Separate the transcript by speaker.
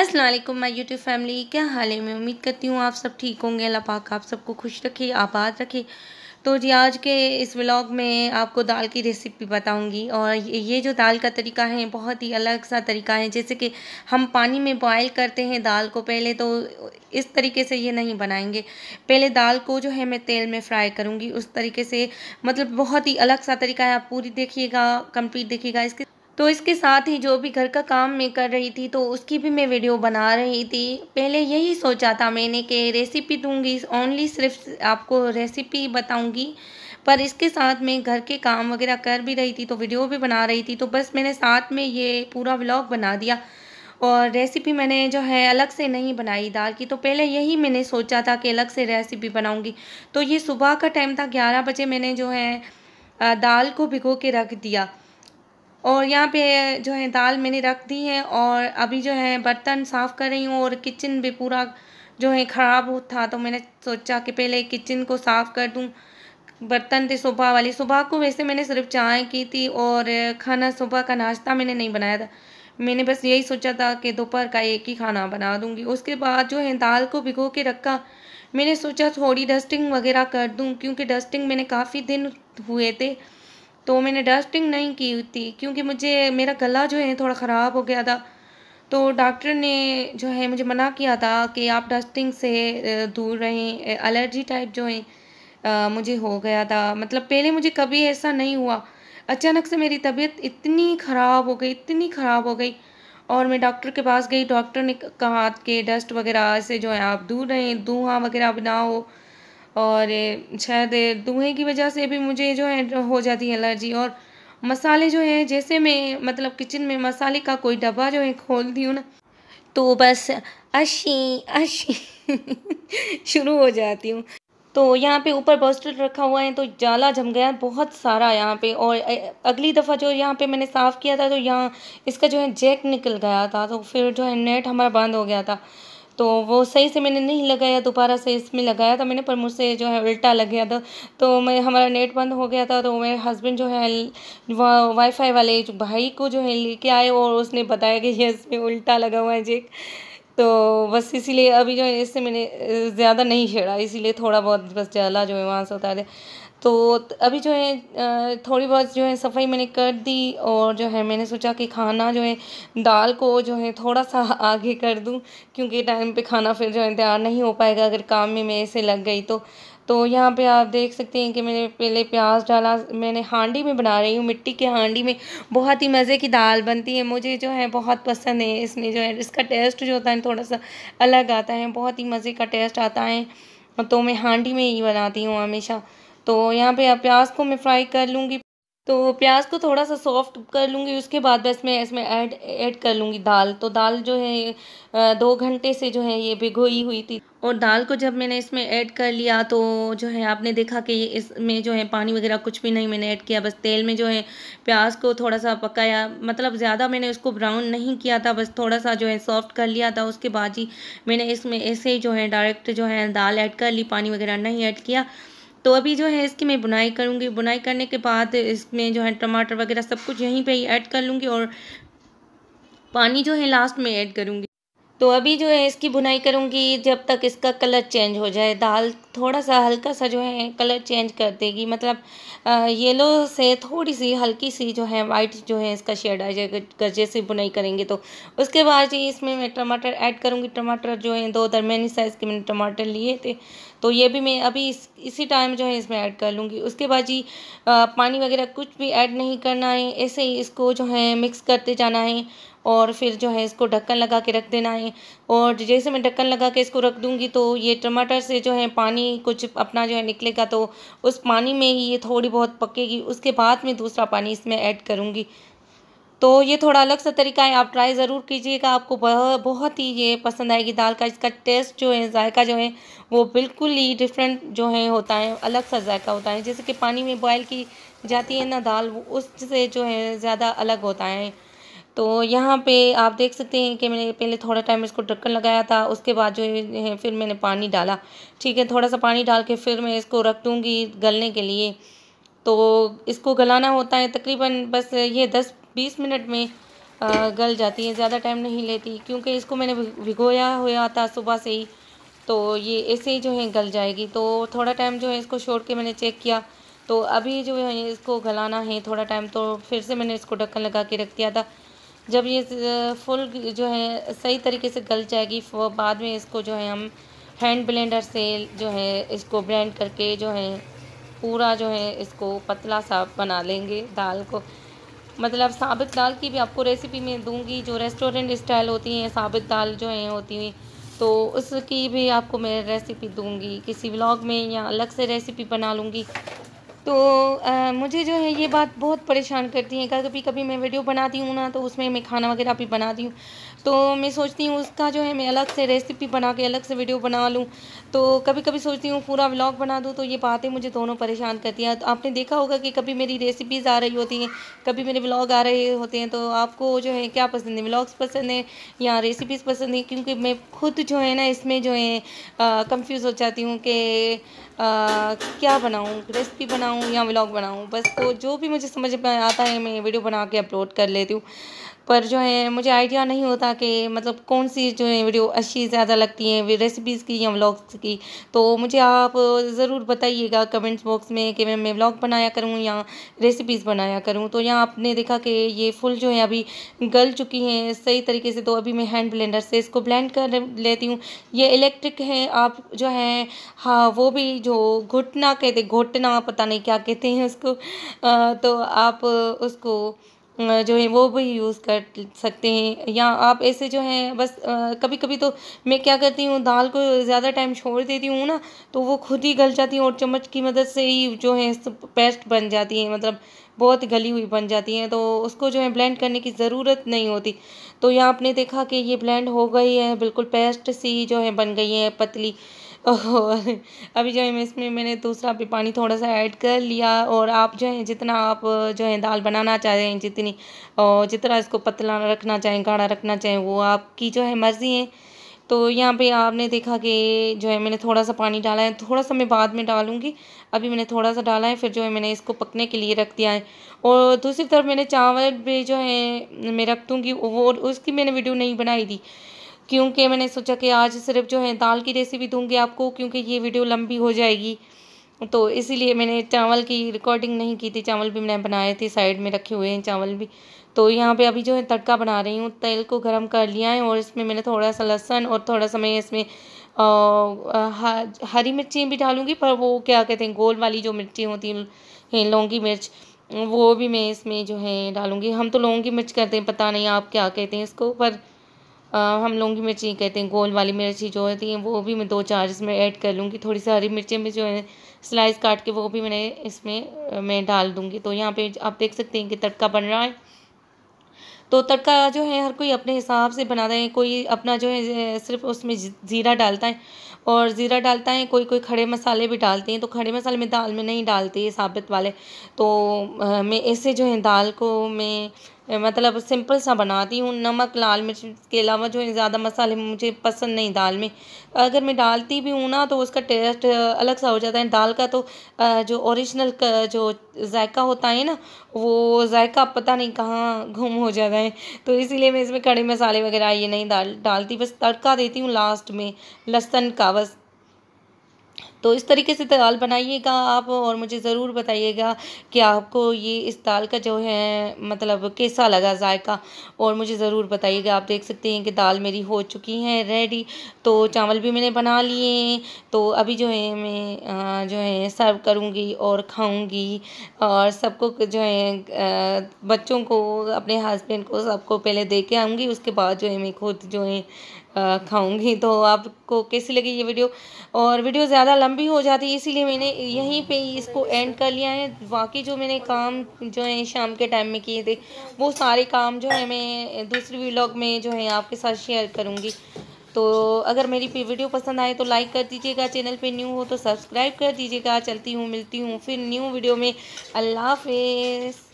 Speaker 1: Aslam my YouTube family क्या हाल है मैं उम्मीद करती हूँ आप सब ठीक होंगे अल्लाह पाक आप सबको खुश रखे आबाद रखे तो जी आज के इस व्लॉग में आपको दाल की रेसिपी बताऊंगी और ये जो दाल का तरीका है बहुत ही अलग सा तरीका है जैसे कि हम पानी में बॉयल करते हैं दाल को पहले तो इस तरीके से ये नहीं बनाएंगे पहले दाल को जो है मैं तेल में फ्राई करूँगी उस तरीके से मतलब बहुत ही अलग सा तरीका है आप पूरी देखिएगा कम्प्लीट देखिएगा इसके तो इसके साथ ही जो भी घर का काम मैं कर रही थी तो उसकी भी मैं वीडियो बना रही थी पहले यही सोचा था मैंने कि रेसिपी दूंगी ओनली सिर्फ आपको रेसिपी बताऊंगी पर इसके साथ मैं घर के काम वगैरह कर भी रही थी तो वीडियो भी बना रही थी तो बस मैंने साथ में ये पूरा व्लॉग बना दिया और रेसिपी मैंने जो है अलग से नहीं बनाई दाल की तो पहले यही मैंने सोचा था कि अलग से रेसिपी बनाऊँगी तो ये सुबह का टाइम था ग्यारह बजे मैंने जो है दाल को भिगो के रख दिया और यहाँ पे जो है दाल मैंने रख दी है और अभी जो है बर्तन साफ़ कर रही हूँ और किचन भी पूरा जो है ख़राब था तो मैंने सोचा कि पहले किचन को साफ़ कर दूँ बर्तन थे सुबह वाली सुबह को वैसे मैंने सिर्फ चाय की थी और खाना सुबह का नाश्ता मैंने नहीं बनाया था मैंने बस यही सोचा था कि दोपहर का एक ही खाना बना दूँगी उसके बाद जो है दाल को भिगो के रखा मैंने सोचा थोड़ी डस्टिंग वगैरह कर दूँ क्योंकि डस्टिंग मैंने काफ़ी दिन हुए थे तो मैंने डस्टिंग नहीं की थी क्योंकि मुझे मेरा गला जो है थोड़ा ख़राब हो गया था तो डॉक्टर ने जो है मुझे मना किया था कि आप डस्टिंग से दूर रहें एलर्जी टाइप जो है आ, मुझे हो गया था मतलब पहले मुझे कभी ऐसा नहीं हुआ अचानक से मेरी तबीयत इतनी ख़राब हो गई इतनी ख़राब हो गई और मैं डॉक्टर के पास गई डॉक्टर ने कहा कि डस्ट वगैरह से जो है आप दूर रहें धुआँ वगैरह ना हो और शायद धुएँ की वजह से भी मुझे जो है हो जाती है एलर्जी और मसाले जो हैं जैसे मैं मतलब किचन में मसाले का कोई डब्बा जो है खोलती हूँ ना तो बस अशी अशी शुरू हो जाती हूँ तो यहाँ पे ऊपर बॉस्टल रखा हुआ है तो जाला जम गया बहुत सारा यहाँ पे और अगली दफ़ा जो यहाँ पे मैंने साफ़ किया था तो यहाँ इसका जो है जैक निकल गया था तो फिर जो है नेट हमारा बंद हो गया था तो वो सही से मैंने नहीं लगाया दोबारा से इसमें लगाया था मैंने पर मुझसे जो है उल्टा लग गया था तो मैं हमारा नेट बंद हो गया था तो मेरे हस्बैंड जो है वाईफाई वाले भाई को जो है लेके आए और उसने बताया कि ये इसमें उल्टा लगा हुआ है जेक तो बस इसीलिए अभी जो है इससे मैंने ज़्यादा नहीं छेड़ा इसीलिए थोड़ा बहुत बस जला जो है वहाँ से उतार दिया तो अभी जो है थोड़ी बहुत जो है सफाई मैंने कर दी और जो है मैंने सोचा कि खाना जो है दाल को जो है थोड़ा सा आगे कर दूं क्योंकि टाइम पे खाना फिर जो है तैयार नहीं हो पाएगा अगर काम में मैं ऐसे लग गई तो तो यहाँ पे आप देख सकते हैं कि मैंने पहले प्याज डाला मैंने हांडी में बना रही हूँ मिट्टी के हांडी में बहुत ही मज़े की दाल बनती है मुझे जो है बहुत पसंद है इसमें जो है इसका टेस्ट जो होता है थोड़ा सा अलग आता है बहुत ही मज़े का टेस्ट आता है तो मैं हांडी में ही बनाती हूँ हमेशा तो यहाँ पे प्याज को मैं फ्राई कर लूँगी तो प्याज को तो थोड़ा सा सॉफ्ट कर लूँगी उसके बाद बस मैं इसमें ऐड ऐड कर लूँगी दाल तो दाल जो है दो घंटे से जो है ये भिगोई हुई थी और दाल को जब मैंने इसमें ऐड कर लिया तो जो है आपने देखा कि इसमें जो है पानी वगैरह कुछ भी नहीं मैंने ऐड किया बस तेल में जो है प्याज को थोड़ा सा पकाया मतलब ज़्यादा मैंने उसको ब्राउन नहीं किया था बस थोड़ा सा जो है सॉफ्ट कर लिया था उसके बाद ही मैंने इसमें ऐसे ही जो है डायरेक्ट जो है दाल ऐड कर ली पानी वगैरह नहीं ऐड किया तो अभी जो है इसकी मैं बुनाई करूँगी बुनाई करने के बाद इसमें जो है टमाटर वगैरह सब कुछ यहीं पर ही ऐड कर लूँगी और पानी जो है लास्ट में ऐड करूँगी तो अभी जो है इसकी बुनाई करूँगी जब तक इसका कलर चेंज हो जाए दाल थोड़ा सा हल्का सा जो है कलर चेंज कर देगी मतलब येलो से थोड़ी सी हल्की सी जो है वाइट जो है इसका शेड आ जाएगा जैसे बुनाई करेंगे तो उसके बाद इसमें मैं टमाटर ऐड करूँगी टमाटर जो है दो दरमियानी साइज़ के मैंने टमाटर लिए थे तो ये भी मैं अभी इस इसी टाइम जो है इसमें ऐड कर लूँगी उसके बाद जी आ, पानी वगैरह कुछ भी ऐड नहीं करना है ऐसे ही इसको जो है मिक्स करते जाना है और फिर जो है इसको ढक्कन लगा के रख देना है और जैसे मैं ढक्कन लगा के इसको रख दूँगी तो ये टमाटर से जो है पानी कुछ अपना जो है निकलेगा तो उस पानी में ही ये थोड़ी बहुत पकेगी उसके बाद में दूसरा पानी इसमें ऐड करूँगी तो ये थोड़ा अलग सा तरीका है आप ट्राई ज़रूर कीजिएगा आपको बहुत ही ये पसंद आएगी दाल का इसका टेस्ट जो है जायका जो है वो बिल्कुल ही डिफरेंट जो है होता है अलग सा जायका होता है जैसे कि पानी में बॉयल की जाती है ना दाल उससे जो है ज़्यादा अलग होता है तो यहाँ पे आप देख सकते हैं कि मैंने पहले थोड़ा टाइम इसको ढक्कन लगाया था उसके बाद जो है फिर मैंने पानी डाला ठीक है थोड़ा सा पानी डाल के फिर मैं इसको रख दूँगी गलने के लिए तो इसको गलाना होता है तकरीबन बस ये दस बीस मिनट में गल जाती है ज़्यादा टाइम नहीं लेती क्योंकि इसको मैंने भिगोया हुआ था सुबह से ही तो ये ऐसे ही जो है गल जाएगी तो थोड़ा टाइम जो है इसको छोड़ के मैंने चेक किया तो अभी जो है इसको गलाना है थोड़ा टाइम तो फिर से मैंने इसको ढक्कन लगा के रख दिया था जब ये फुल जो है सही तरीके से गल जाएगी बाद में इसको जो है हम हैंड ब्लेंडर से जो है इसको ब्लेंड करके जो है पूरा जो है इसको पतला सा बना लेंगे दाल को मतलब साबित दाल की भी आपको रेसिपी मैं दूंगी जो रेस्टोरेंट स्टाइल होती हैं साबित दाल जो हैं होती हुई तो उसकी भी आपको मैं रेसिपी दूंगी किसी व्लॉग में या अलग से रेसिपी बना लूँगी तो आ, मुझे जो है ये बात बहुत परेशान करती है कभी कभी मैं वीडियो बनाती हूँ ना तो उसमें मैं खाना वगैरह भी बनाती हूँ तो मैं सोचती हूँ उसका जो है मैं अलग से रेसिपी बना के अलग से वीडियो बना लूँ तो कभी कभी सोचती हूँ पूरा व्लॉग बना दूँ तो ये बातें मुझे दोनों परेशान करती हैं तो आपने देखा होगा कि कभी मेरी रेसिपीज़ आ रही होती हैं कभी मेरे व्लॉग आ रहे होते हैं तो आपको जो है क्या पसंद है व्लॉग्स पसंद है या रेसिपीज़ पसंद है क्योंकि मैं खुद जो है ना इसमें जो है कंफ्यूज हो जाती हूँ कि क्या बनाऊँ रेसिपी बनाऊँ बनाऊँ या व्लॉग बनाऊँ बस तो जो भी मुझे समझ में आता है मैं वीडियो बना के अपलोड कर लेती हूँ पर जो है मुझे आइडिया नहीं होता कि मतलब कौन सी जो है वीडियो अच्छी ज़्यादा लगती है रेसिपीज़ की या व्लॉग्स की तो मुझे आप ज़रूर बताइएगा कमेंट्स बॉक्स में कि मैं मैं व्लॉग बनाया करूँ या रेसिपीज़ बनाया करूँ तो यहाँ आपने देखा कि ये फुल जो है अभी गल चुकी हैं सही तरीके से तो अभी मैं हैंड ब्लेंडर से इसको ब्लेंड कर लेती हूँ ये इलेक्ट्रिक है आप जो है हाँ वो भी जो घुटना कहते घुटना पता नहीं क्या कहते हैं उसको आ, तो आप उसको जो है वो भी यूज़ कर सकते हैं या आप ऐसे जो है बस कभी कभी तो मैं क्या करती हूँ दाल को ज़्यादा टाइम छोड़ देती हूँ ना तो वो खुद ही गल जाती है और चम्मच की मदद से ही जो है पेस्ट बन जाती है मतलब बहुत गली हुई बन जाती है तो उसको जो है ब्लेंड करने की ज़रूरत नहीं होती तो यहाँ आपने देखा कि ये ब्लेंड हो गई है बिल्कुल पेस्ट सी जो है बन गई है पतली और अभी जो है मैं इसमें मैंने दूसरा भी पानी थोड़ा सा ऐड कर लिया और आप जो है जितना आप जो है दाल बनाना चाहें जितनी और जितना इसको पतला रखना चाहें गाढ़ा रखना चाहें वो आपकी जो है मर्ज़ी है तो यहाँ पे आपने देखा कि जो है मैंने थोड़ा सा पानी डाला है थोड़ा सा मैं बाद में डालूँगी अभी मैंने थोड़ा सा डाला है फिर जो है मैंने इसको पकने के लिए रख दिया है और दूसरी तरफ मैंने चावल भी जो है मैं रख दूँगी वो उसकी मैंने वीडियो नहीं बनाई थी क्योंकि मैंने सोचा कि आज सिर्फ जो है दाल की रेसिपी दूंगी आपको क्योंकि ये वीडियो लंबी हो जाएगी तो इसीलिए मैंने चावल की रिकॉर्डिंग नहीं की थी चावल भी मैंने बनाए थे साइड में रखे हुए हैं चावल भी तो यहाँ पे अभी जो है तड़का बना रही हूँ तेल को गर्म कर लिया है और इसमें मैंने थोड़ा सा लहसन और थोड़ा सा मैं इसमें हरी मिर्ची भी डालूँगी पर वो क्या कहते हैं गोल वाली जो मिर्ची होती है लौंगी मिर्च वो भी मैं इसमें जो है डालूँगी हम तो लौंगी मिर्च करते हैं पता नहीं आप क्या कहते हैं इसको पर हम लोगों की मिर्ची कहते हैं गोल वाली मिर्ची जो होती है वो भी मैं दो चार इसमें ऐड कर लूँगी थोड़ी सी हरी मिर्ची में जो है स्लाइस काट के वो भी मैंने इसमें मैं डाल दूँगी तो यहाँ पे आप देख सकते हैं कि तड़का बन रहा है तो तड़का जो है हर कोई अपने हिसाब से बनाता है कोई अपना जो है सिर्फ उसमें ज़ीरा डालता है और ज़ीरा डालता है कोई कोई खड़े मसाले भी डालते हैं तो खड़े मसाले में दाल में नहीं डालते साबित वाले तो मैं ऐसे जो है दाल को मैं मतलब सिंपल सा बनाती हूँ नमक लाल मिर्च के अलावा जो ज़्यादा मसाले मुझे पसंद नहीं दाल में अगर मैं डालती भी हूँ ना तो उसका टेस्ट अलग सा हो जाता है दाल का तो जो ओरिजिनल जो जायका होता है ना वो जायका पता नहीं कहाँ घूम हो जाता है तो इसीलिए मैं इसमें कड़े मसाले वगैरह ये नहीं डाल डालती बस तड़का देती हूँ लास्ट में लहसन का बस तो इस तरीके से दाल बनाइएगा आप और मुझे ज़रूर बताइएगा कि आपको ये इस दाल का जो है मतलब कैसा लगा जायका और मुझे ज़रूर बताइएगा आप देख सकते हैं कि दाल मेरी हो चुकी है रेडी तो चावल भी मैंने बना लिए तो अभी जो है मैं जो है सर्व करूँगी और खाऊँगी और सबको जो है बच्चों को अपने हस्बैंड को सबको पहले दे के आऊँगी उसके बाद जो है मैं खुद जो है खाऊंगी तो आपको कैसी लगी ये वीडियो और वीडियो ज़्यादा लंबी हो जाती है इसीलिए मैंने यहीं पे इसको एंड कर लिया है बाकी जो मैंने काम जो है शाम के टाइम में किए थे वो सारे काम जो है मैं दूसरी व्लॉग में जो है आपके साथ शेयर करूँगी तो अगर मेरी वीडियो पसंद आए तो लाइक कर दीजिएगा चैनल पे न्यू हो तो सब्सक्राइब कर दीजिएगा चलती हूँ मिलती हूँ फिर न्यू वीडियो में अल्लाह हाफिज़